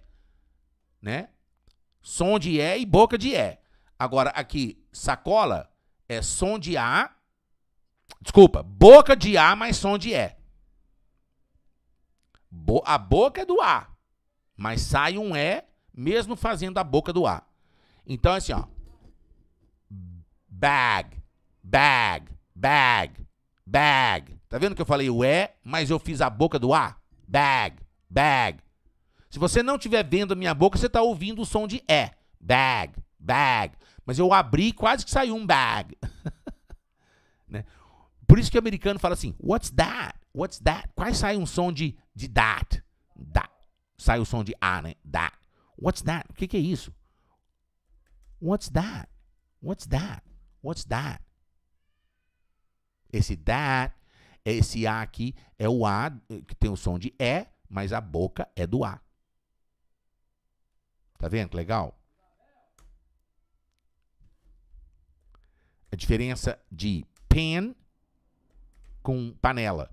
né? Som de E é e boca de E. Agora, aqui, Sacola é som de A. Desculpa, boca de A mais som de E. Bo a boca é do A, mas sai um E mesmo fazendo a boca do A. Então é assim, ó. Bag, bag, bag, bag. Tá vendo que eu falei o E, mas eu fiz a boca do A? Bag, bag. Se você não estiver vendo a minha boca, você está ouvindo o som de E. Bag, bag. Mas eu abri quase que saiu um bag. [LAUGHS] né? Por isso que o americano fala assim, what's that? What's that? Quase sai um som de, de that. That. Sai o som de a, ah, né? That. What's that? O que, que é isso? What's that? What's that? What's that? Esse that, esse A aqui é o A que tem o som de E, mas a boca é do A. Tá vendo que legal? diferença de pan com panela.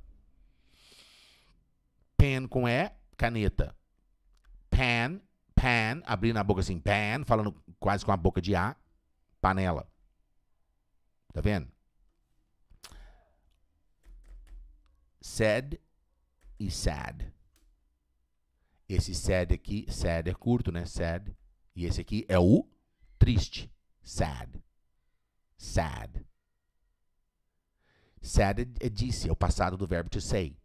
Pan com E, caneta. Pan, pan, abrindo a boca assim, pan, falando quase com a boca de A, panela. Tá vendo? sad e sad. Esse sad aqui, sad é curto, né? Sad. E esse aqui é o triste. Sad sad. Sad é, é disse, é o passado do verbo to say.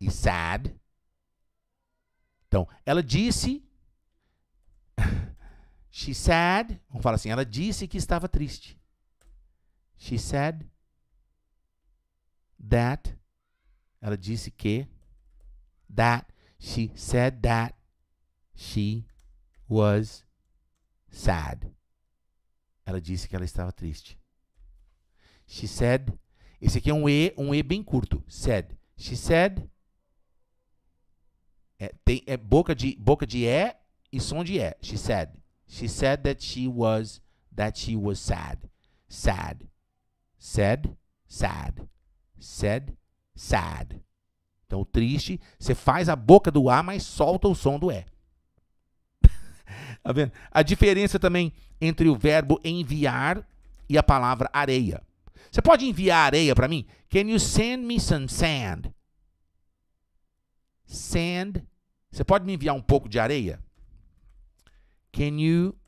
E sad. Então, ela disse. [LAUGHS] She said. Vamos falar assim, ela disse que estava triste. She said that. Ela disse que. That. She said that she was sad. Ela disse que ela estava triste. She said. Esse aqui é um E, um E bem curto. Said. She said. É, tem, é boca de, boca de E e som de E. She said. She said that she was, that she was sad. Sad. Sad. Sad. Sad. Sad. Então, triste, você faz a boca do A, mas solta o som do E. Tá vendo? A diferença também entre o verbo enviar e a palavra areia. Você pode enviar areia para mim? Can you send me some sand? Sand. Você pode me enviar um pouco de areia? Can you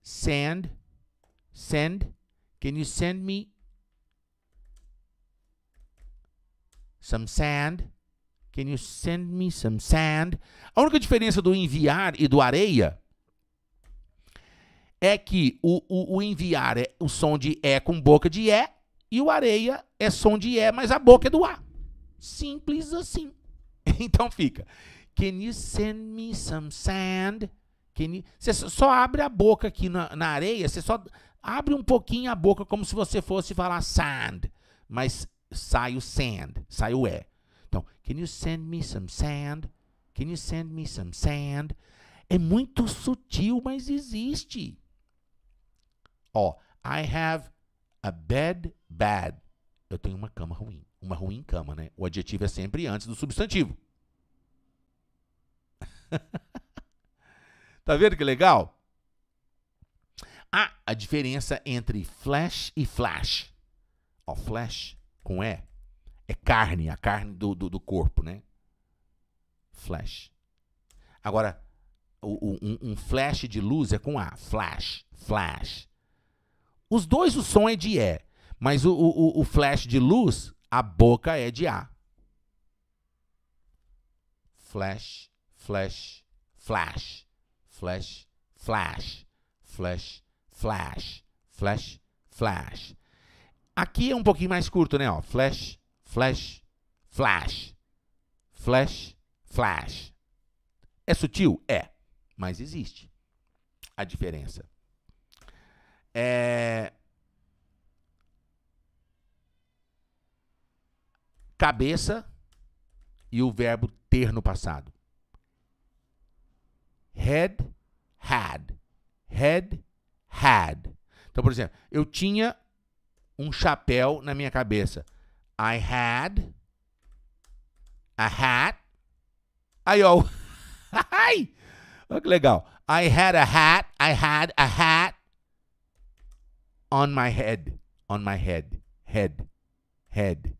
send send Can you send me some sand? Can you send me some sand? A única diferença do enviar e do areia é que o, o, o enviar é o som de é com boca de é e o areia é som de é, mas a boca é do a. Simples assim. [LAUGHS] Então fica. Can you send me some sand? You... Você só abre a boca aqui na, na areia, você só abre um pouquinho a boca como se você fosse falar sand, mas sai o sand, sai o é. Então, can you send me some sand? Can you send me some sand? É muito sutil, mas existe. Ó, oh, I have a bed bad. Eu tenho uma cama ruim. Uma ruim cama, né? O adjetivo é sempre antes do substantivo. [LAUGHS] tá vendo que legal? Ah, a diferença entre flash e flash. Ó, oh, flash com E é carne, a carne do, do, do corpo, né? Flash. Agora, o, o, um, um, flash de luz é com A. Flash, flash. Os dois o som é de E, mas o, o, o flash de luz, a boca é de A. Flash, flash, flash, flash, flash, flash, flash, flash, flash. Aqui é um pouquinho mais curto, né? Ó, flash, Flash, flash, flash, flash. É sutil? É, mas existe a diferença. É... Cabeça e o verbo ter no passado. Head, had. Head, had. Então, por exemplo, eu tinha um chapéu na minha cabeça. I had a hat. Aí, ó. [LAUGHS] Ai! Olha que legal. I had a hat. I had a hat on my head. On my head. Head. Head.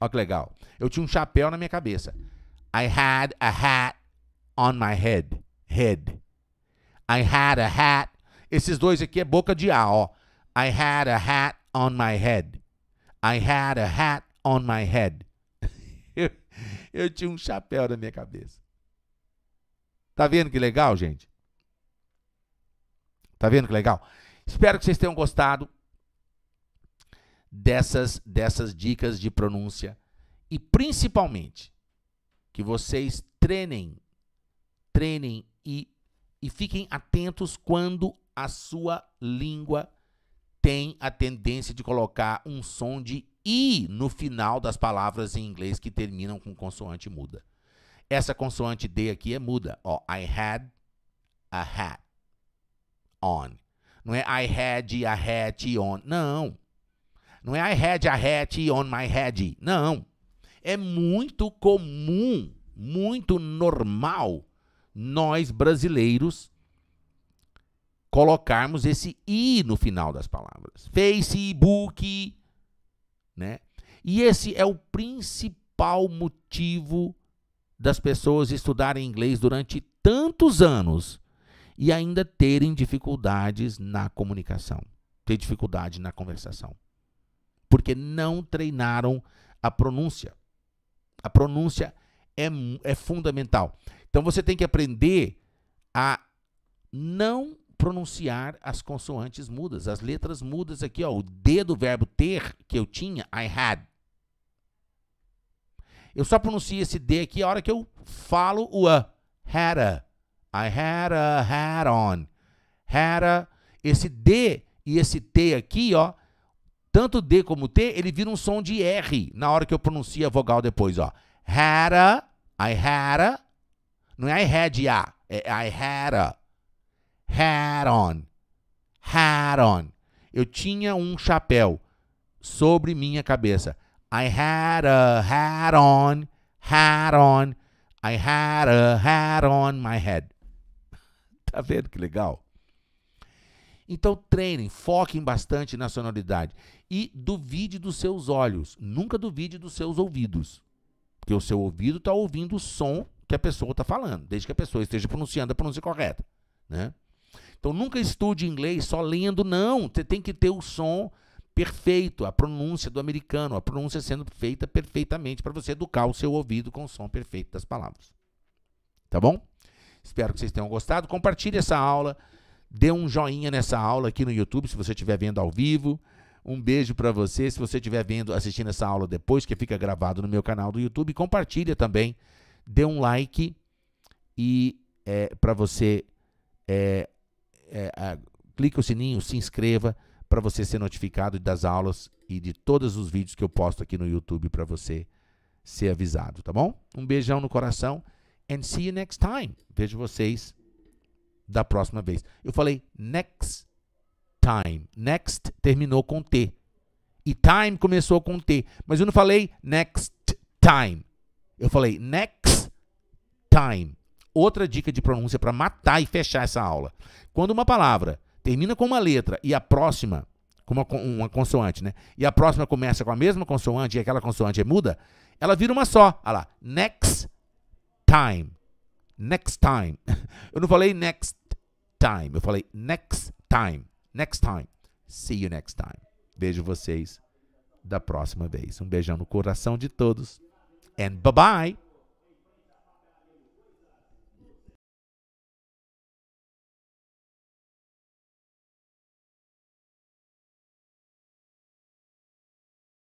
Olha que legal. Eu tinha um chapéu na minha cabeça. I had a hat on my head. Head. I had a hat. Esses dois aqui é boca de A, ó. I had a hat on my head. I had a hat on my head. [LAUGHS] eu, tinha um chapéu na minha cabeça. Tá vendo que legal, gente? Tá vendo que legal? Espero que vocês tenham gostado dessas dessas dicas de pronúncia e principalmente que vocês treinem, treinem e, e fiquem atentos quando a sua língua tem a tendência de colocar um som de i no final das palavras em inglês que terminam com consoante muda. Essa consoante d aqui é muda. Ó, I had a hat on. Não é I had a hat on. Não. Não é I had a hat on my head. Não. É muito comum, muito normal nós brasileiros colocarmos esse i no final das palavras. Facebook, né? E esse é o principal motivo das pessoas estudarem inglês durante tantos anos e ainda terem dificuldades na comunicação, ter dificuldade na conversação, porque não treinaram a pronúncia. A pronúncia é, é fundamental. Então você tem que aprender a não pronunciar as consoantes mudas, as letras mudas aqui, ó, o D do verbo ter que eu tinha, I had. Eu só pronuncio esse D aqui a hora que eu falo o A. Had a. I had a hat on. Had a. Esse D e esse T aqui, ó, tanto D como T, ele vira um som de R na hora que eu pronuncio a vogal depois, ó. Had a, I had a. Não é I had a, é I had a. Hat on. Hat on. Eu tinha um chapéu sobre minha cabeça. I had a hat on. Hat on. I had a hat on my head. [LAUGHS] Tá vendo que legal? Então treinem, foquem bastante na sonoridade e duvide dos seus olhos, nunca duvide dos seus ouvidos, porque o seu ouvido está ouvindo o som que a pessoa está falando, desde que a pessoa esteja pronunciando a pronúncia correta, né? Então nunca estude inglês só lendo, não. Você tem que ter o som perfeito, a pronúncia do americano, a pronúncia sendo feita perfeitamente para você educar o seu ouvido com o som perfeito das palavras. Tá bom? Espero que vocês tenham gostado. Compartilhe essa aula, dê um joinha nessa aula aqui no YouTube se você estiver vendo ao vivo. Um beijo para você se você estiver vendo, assistindo essa aula depois que fica gravado no meu canal do YouTube. Compartilha também, dê um like e é, eh, para você é, é, é, clique o sininho, se inscreva para você ser notificado das aulas e de todos os vídeos que eu posto aqui no YouTube para você ser avisado, tá bom? Um beijão no coração and see you next time. Vejo vocês da próxima vez. Eu falei next time. Next terminou com T. E time começou com T. Mas eu não falei next time. Eu falei next time. Outra dica de pronúncia para matar e fechar essa aula. Quando uma palavra termina com uma letra e a próxima com uma, uma, consoante, né? E a próxima começa com a mesma consoante e aquela consoante é muda, ela vira uma só. Olha lá. Next time. Next time. [LAUGHS] Eu não falei next time. Eu falei next time. Next time. See you next time. Vejo vocês da próxima vez. Um beijão no coração de todos. And bye bye.